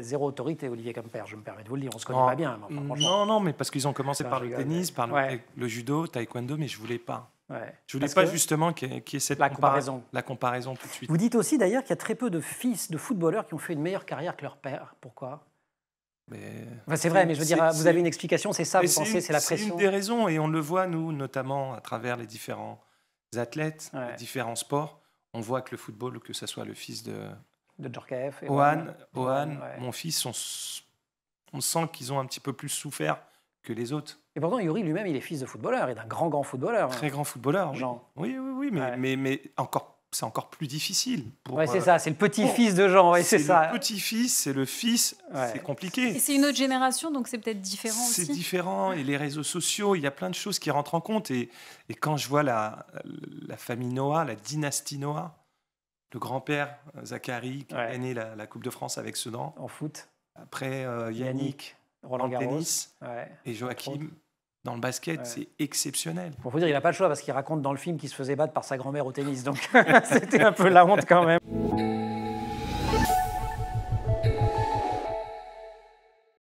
zéro autorité, Olivier Camper, je me permets de vous le dire, on se connaît pas bien. non, non, mais parce qu'ils ont commencé par le tennis, par le, judo, taekwondo, mais je voulais pas. Ouais. Je voulais pas justement qu'il y, ait cette la comparaison. la comparaison tout de suite. Vous dites aussi d'ailleurs qu'il y a très peu de fils de footballeurs qui ont fait une meilleure carrière que leur père. Pourquoi c'est vrai, mais je veux dire, vous avez une explication, c'est ça, vous pensez, c'est la pression C'est une des raisons, et on le voit, nous, notamment à travers les différents athlètes, différents sports. On voit que le football, que ce soit le fils de de Ohan, mon fils, on, sent qu'ils ont un petit peu plus souffert que les autres. Et pourtant, Yuri lui-même, il est fils de footballeur et d'un grand, grand footballeur. Hein. Très grand footballeur, Jean. Oui, oui, oui, mais, encore, c'est encore plus difficile. Oui, c'est euh, ça, c'est le petit-fils de Jean, ouais, c'est ça. Le petit-fils, c'est le fils, c'est compliqué. C'est une autre génération, donc c'est peut-être différent C'est différent, et les réseaux sociaux, il y a plein de choses qui rentrent en compte. Et, quand je vois la, la famille Noah, la dynastie Noah, le grand-père euh, Zachary qui a gagné la, Coupe de France avec Sedan. En foot. Après euh, Yannick, Roland tennis, et Joachim dans le basket, c'est exceptionnel. Pour vous dire, il n'a pas le choix parce qu'il raconte dans le film qu'il se faisait battre par sa grand-mère au tennis, donc c'était un peu la honte quand même.